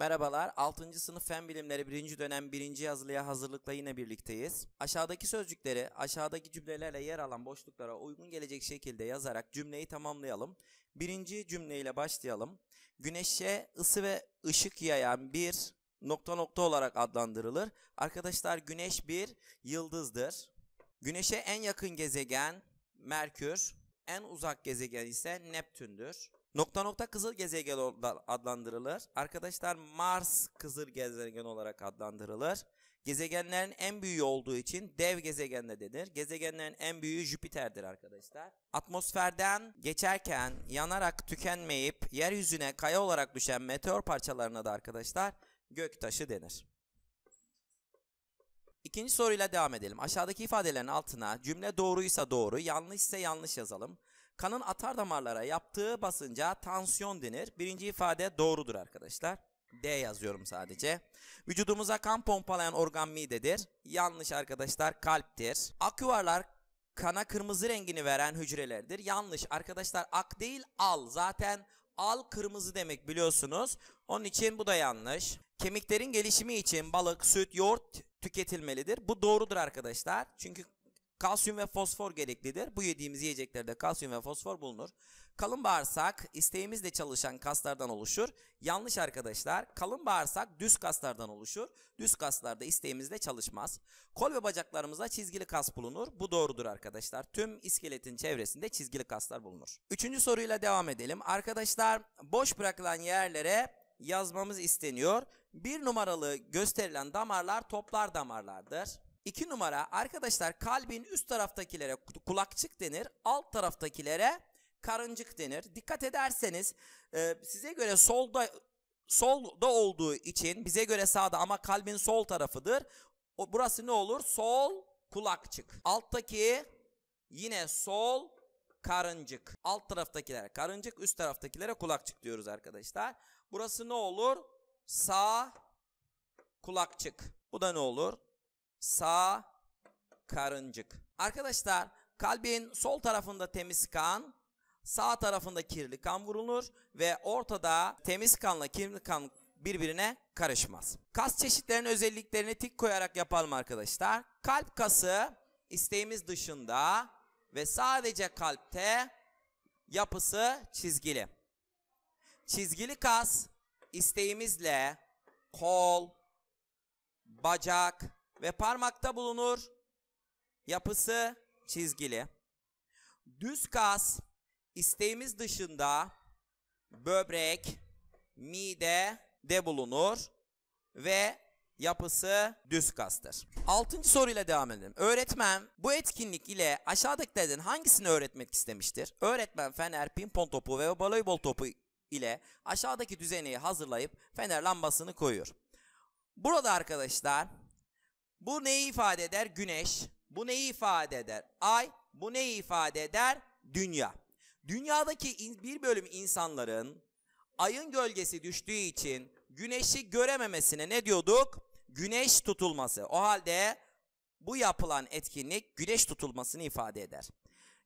Merhabalar, 6. sınıf fen bilimleri 1. dönem 1. yazılıya hazırlıkla yine birlikteyiz. Aşağıdaki sözcükleri aşağıdaki cümlelerle yer alan boşluklara uygun gelecek şekilde yazarak cümleyi tamamlayalım. Birinci cümleyle başlayalım. Güneşe ısı ve ışık yayan bir nokta nokta olarak adlandırılır. Arkadaşlar güneş bir yıldızdır. Güneşe en yakın gezegen Merkür, en uzak gezegen ise Neptün'dür. Nokta nokta kızıl gezegen adlandırılır. Arkadaşlar Mars kızıl gezegen olarak adlandırılır. Gezegenlerin en büyüğü olduğu için dev gezegen de denir. Gezegenlerin en büyüğü Jüpiter'dir arkadaşlar. Atmosferden geçerken yanarak tükenmeyip yeryüzüne kaya olarak düşen meteor parçalarına da arkadaşlar göktaşı denir. İkinci soruyla devam edelim. Aşağıdaki ifadelerin altına cümle doğruysa doğru, yanlışsa yanlış yazalım. Kanın atar damarlara yaptığı basınca tansiyon denir. Birinci ifade doğrudur arkadaşlar. D yazıyorum sadece. Vücudumuza kan pompalayan organ midedir. Yanlış arkadaşlar kalptir. Ak kana kırmızı rengini veren hücrelerdir. Yanlış arkadaşlar ak değil al. Zaten al kırmızı demek biliyorsunuz. Onun için bu da yanlış. Kemiklerin gelişimi için balık, süt, yoğurt tüketilmelidir. Bu doğrudur arkadaşlar. Çünkü Kalsiyum ve fosfor gereklidir. Bu yediğimiz yiyeceklerde kalsiyum ve fosfor bulunur. Kalın bağırsak isteğimizle çalışan kaslardan oluşur. Yanlış arkadaşlar. Kalın bağırsak düz kaslardan oluşur. Düz kaslarda isteğimizle çalışmaz. Kol ve bacaklarımızda çizgili kas bulunur. Bu doğrudur arkadaşlar. Tüm iskeletin çevresinde çizgili kaslar bulunur. Üçüncü soruyla devam edelim. Arkadaşlar boş bırakılan yerlere yazmamız isteniyor. Bir numaralı gösterilen damarlar toplar damarlardır. İki numara arkadaşlar kalbin üst taraftakilere kulakçık denir. Alt taraftakilere karıncık denir. Dikkat ederseniz e, size göre solda solda olduğu için bize göre sağda ama kalbin sol tarafıdır. O, burası ne olur? Sol kulakçık. Alttaki yine sol karıncık. Alt taraftakilere karıncık, üst taraftakilere kulakçık diyoruz arkadaşlar. Burası ne olur? Sağ kulakçık. Bu da ne olur? sağ karıncık. Arkadaşlar kalbin sol tarafında temiz kan, sağ tarafında kirli kan vurulur ve ortada temiz kanla kirli kan birbirine karışmaz. Kas çeşitlerinin özelliklerini tik koyarak yapalım arkadaşlar. Kalp kası isteğimiz dışında ve sadece kalpte yapısı çizgili. Çizgili kas isteğimizle kol, bacak, ve parmakta bulunur. Yapısı çizgili. Düz kas isteğimiz dışında böbrek, mide de bulunur ve yapısı düz kastır. Altıncı soruyla devam edelim. Öğretmen bu etkinlik ile aşağıdakilerden hangisini öğretmek istemiştir? Öğretmen fener, pimpon topu ve voleybol topu ile aşağıdaki düzeneyi hazırlayıp fener lambasını koyuyor. Burada arkadaşlar bu neyi ifade eder? Güneş. Bu neyi ifade eder? Ay. Bu neyi ifade eder? Dünya. Dünyadaki bir bölüm insanların ayın gölgesi düştüğü için güneşi görememesine ne diyorduk? Güneş tutulması. O halde bu yapılan etkinlik güneş tutulmasını ifade eder.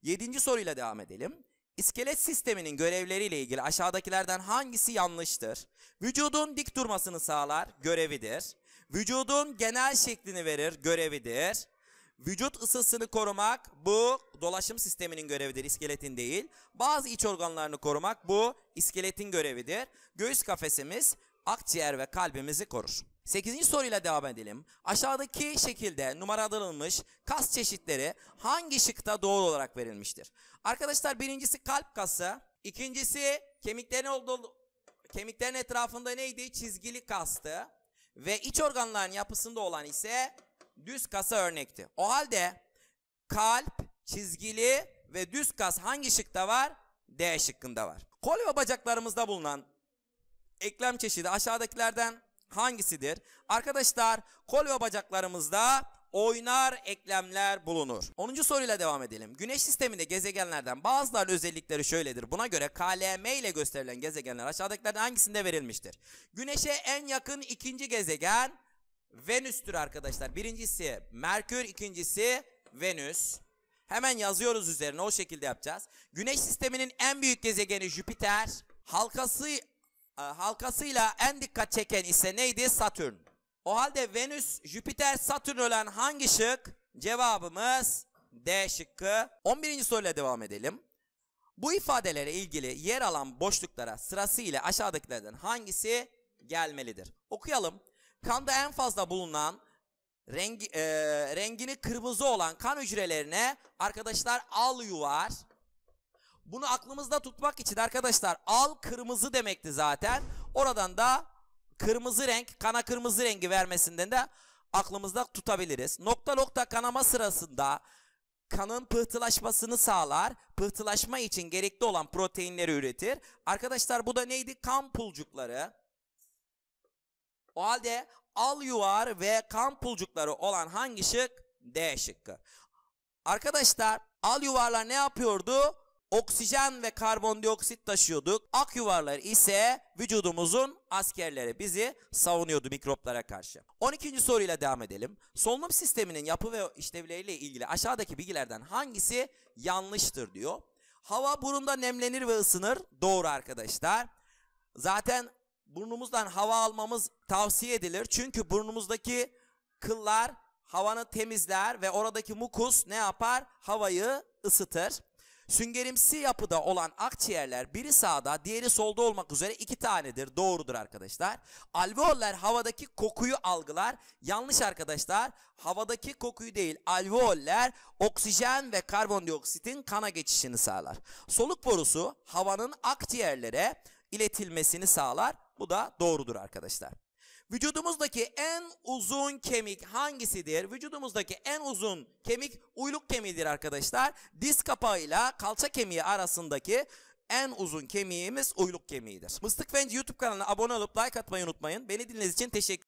Yedinci soruyla devam edelim. İskelet sisteminin görevleriyle ilgili aşağıdakilerden hangisi yanlıştır? Vücudun dik durmasını sağlar, görevidir. Vücudun genel şeklini verir, görevidir. Vücut ısısını korumak bu dolaşım sisteminin görevidir, iskeletin değil. Bazı iç organlarını korumak bu iskeletin görevidir. Göğüs kafesimiz akciğer ve kalbimizi korur. Sekizinci soruyla devam edelim. Aşağıdaki şekilde numaralandırılmış kas çeşitleri hangi şıkta doğru olarak verilmiştir? Arkadaşlar birincisi kalp kası, ikincisi kemiklerin olduğu kemiklerin etrafında neydi? Çizgili kastı ve iç organların yapısında olan ise düz kasa örnekti. O halde kalp, çizgili ve düz kas hangi şıkta var? D şıkkında var. Kol ve bacaklarımızda bulunan eklem çeşidi aşağıdakilerden hangisidir? Arkadaşlar kol ve bacaklarımızda oynar eklemler bulunur. 10. soruyla devam edelim. Güneş sisteminde gezegenlerden bazılarının özellikleri şöyledir. Buna göre KLM ile gösterilen gezegenler aşağıdakilerden hangisinde verilmiştir? Güneş'e en yakın ikinci gezegen Venüs'tür arkadaşlar. Birincisi Merkür, ikincisi Venüs. Hemen yazıyoruz üzerine o şekilde yapacağız. Güneş sisteminin en büyük gezegeni Jüpiter. Halkası e, halkasıyla en dikkat çeken ise neydi? Satürn. O halde Venüs, Jüpiter, Satürn ölen hangi şık? Cevabımız D şıkkı. 11. soruyla devam edelim. Bu ifadelere ilgili yer alan boşluklara sırasıyla aşağıdakilerden hangisi gelmelidir? Okuyalım. Kanda en fazla bulunan rengi, e, rengini kırmızı olan kan hücrelerine arkadaşlar al yuvar. Bunu aklımızda tutmak için arkadaşlar al kırmızı demekti zaten. Oradan da kırmızı renk kana kırmızı rengi vermesinden de aklımızda tutabiliriz. Nokta nokta kanama sırasında kanın pıhtılaşmasını sağlar. Pıhtılaşma için gerekli olan proteinleri üretir. Arkadaşlar bu da neydi? Kan pulcukları. O halde al yuvar ve kan pulcukları olan hangi şık? D şıkkı. Arkadaşlar al yuvarlar ne yapıyordu? oksijen ve karbondioksit taşıyorduk. Ak yuvarlar ise vücudumuzun askerleri bizi savunuyordu mikroplara karşı. 12. soruyla devam edelim. Solunum sisteminin yapı ve işlevleriyle ilgili aşağıdaki bilgilerden hangisi yanlıştır diyor. Hava burunda nemlenir ve ısınır. Doğru arkadaşlar. Zaten burnumuzdan hava almamız tavsiye edilir. Çünkü burnumuzdaki kıllar havanı temizler ve oradaki mukus ne yapar? Havayı ısıtır. Süngerimsi yapıda olan akciğerler biri sağda diğeri solda olmak üzere iki tanedir. Doğrudur arkadaşlar. Alveoller havadaki kokuyu algılar. Yanlış arkadaşlar. Havadaki kokuyu değil alveoller oksijen ve karbondioksitin kana geçişini sağlar. Soluk borusu havanın akciğerlere iletilmesini sağlar. Bu da doğrudur arkadaşlar. Vücudumuzdaki en uzun kemik hangisidir? Vücudumuzdaki en uzun kemik uyluk kemiğidir arkadaşlar. Diz kapağıyla kalça kemiği arasındaki en uzun kemiğimiz uyluk kemiğidir. Mıstık Fence YouTube kanalına abone olup like atmayı unutmayın. Beni dinlediğiniz için teşekkür